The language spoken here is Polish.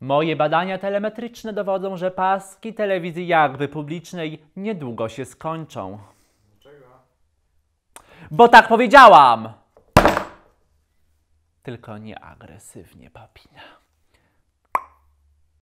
Moje badania telemetryczne dowodzą, że paski telewizji jakby publicznej niedługo się skończą. Dlaczego? Bo tak powiedziałam! Tylko nie agresywnie, papina.